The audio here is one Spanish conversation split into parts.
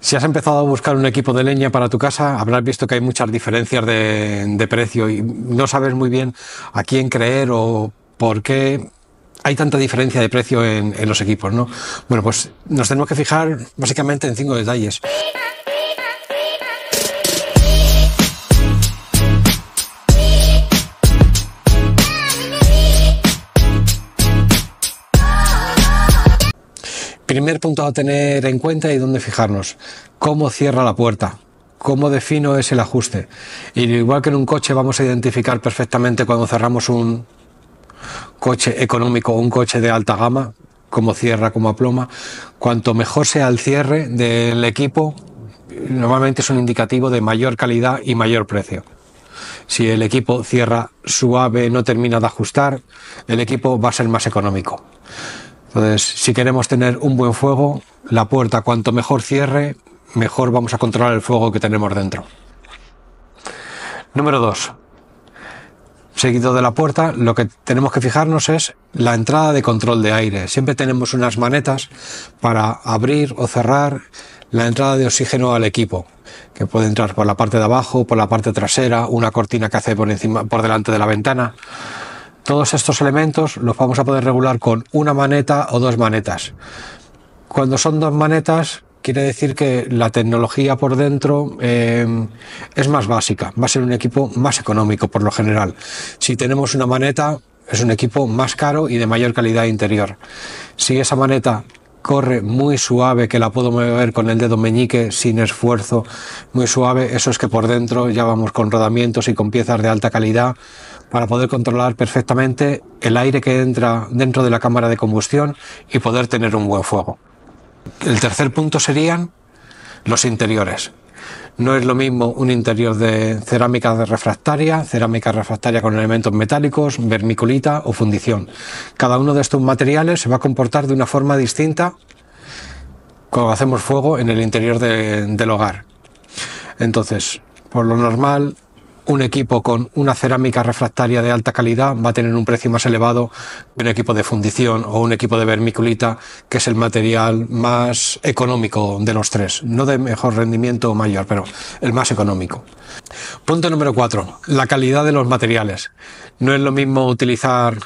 Si has empezado a buscar un equipo de leña para tu casa, habrás visto que hay muchas diferencias de, precio y no sabes muy bien a quién creer o por qué hay tanta diferencia de precio en, los equipos, ¿no? Bueno, pues nos tenemos que fijar básicamente en cinco detalles. Primer punto a tener en cuenta y dónde fijarnos. Cómo cierra la puerta. Cómo defino es el ajuste. Y igual que en un coche vamos a identificar perfectamente cuando cerramos un coche económico o un coche de alta gama, cómo cierra, cómo aploma. Cuanto mejor sea el cierre del equipo, normalmente es un indicativo de mayor calidad y mayor precio. Si el equipo cierra suave, no termina de ajustar, el equipo va a ser más económico. Entonces, si queremos tener un buen fuego, la puerta cuanto mejor cierre, mejor vamos a controlar el fuego que tenemos dentro. Número 2. Seguido de la puerta, lo que tenemos que fijarnos es la entrada de control de aire. Siempre tenemos unas manetas para abrir o cerrar la entrada de oxígeno al equipo, que puede entrar por la parte de abajo, por la parte trasera, una cortina que hace por encima, por delante de la ventana. Todos estos elementos los vamos a poder regular con una maneta o dos manetas. Cuando son dos manetas, quiere decir que la tecnología por dentro eh, es más básica, va a ser un equipo más económico por lo general. Si tenemos una maneta, es un equipo más caro y de mayor calidad interior. Si esa maneta corre muy suave, que la puedo mover con el dedo meñique sin esfuerzo, muy suave, eso es que por dentro ya vamos con rodamientos y con piezas de alta calidad para poder controlar perfectamente el aire que entra dentro de la cámara de combustión y poder tener un buen fuego. El tercer punto serían los interiores. No es lo mismo un interior de cerámica de refractaria, cerámica refractaria con elementos metálicos, vermiculita o fundición. Cada uno de estos materiales se va a comportar de una forma distinta cuando hacemos fuego en el interior del hogar. Entonces, por lo normal, un equipo con una cerámica refractaria de alta calidad va a tener un precio más elevado que un equipo de fundición o un equipo de vermiculita, que es el material más económico de los tres. No de mejor rendimiento o mayor, pero el más económico. Punto número cuatro, la calidad de los materiales. No es lo mismo utilizar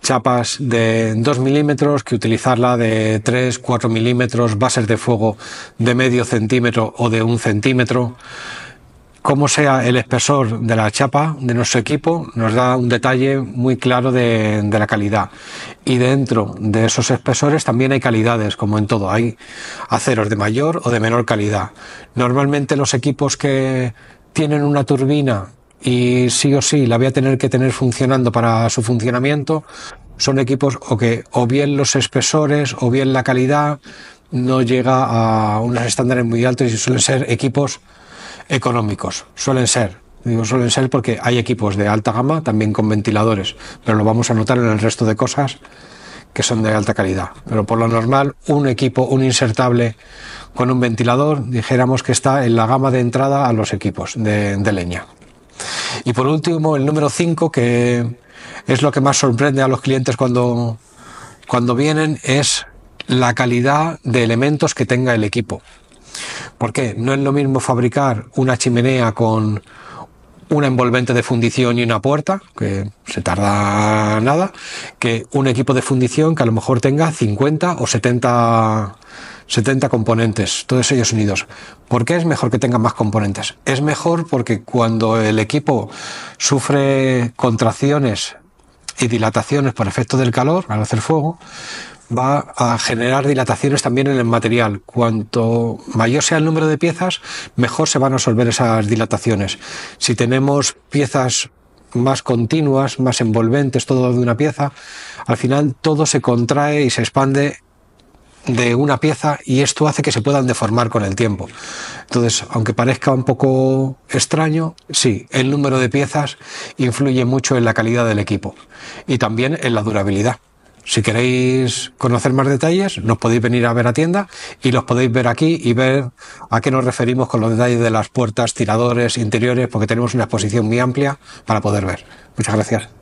chapas de 2 milímetros que utilizarla de 3, 4 milímetros, bases de fuego de medio centímetro o de un centímetro cómo sea el espesor de la chapa de nuestro equipo nos da un detalle muy claro de, la calidad. Y dentro de esos espesores también hay calidades, como en todo. Hay aceros de mayor o de menor calidad. Normalmente los equipos que tienen una turbina y sí o sí la voy a tener que tener funcionando para su funcionamiento son equipos o que o bien los espesores o bien la calidad no llega a unos estándares muy altos y suelen ser equipos económicos. Suelen ser, digo suelen ser porque hay equipos de alta gama también con ventiladores, pero lo vamos a notar en el resto de cosas que son de alta calidad. Pero por lo normal, un equipo, un insertable con un ventilador, dijéramos que está en la gama de entrada a los equipos de, leña. Y por último, el número 5, que es lo que más sorprende a los clientes cuando, cuando vienen, es la calidad de elementos que tenga el equipo. ¿Por qué? no es lo mismo fabricar una chimenea con una envolvente de fundición y una puerta, que se tarda nada, que un equipo de fundición que a lo mejor tenga 50 o 70, 70 componentes, todos ellos unidos. ¿Por qué es mejor que tenga más componentes? Es mejor porque cuando el equipo sufre contracciones y dilataciones por efecto del calor al hacer fuego, va a generar dilataciones también en el material. Cuanto mayor sea el número de piezas, mejor se van a resolver esas dilataciones. Si tenemos piezas más continuas, más envolventes, todo de una pieza, al final todo se contrae y se expande de una pieza y esto hace que se puedan deformar con el tiempo. Entonces, aunque parezca un poco extraño, sí, el número de piezas influye mucho en la calidad del equipo y también en la durabilidad. Si queréis conocer más detalles, nos podéis venir a ver a tienda y los podéis ver aquí y ver a qué nos referimos con los detalles de las puertas, tiradores, interiores, porque tenemos una exposición muy amplia para poder ver. Muchas gracias.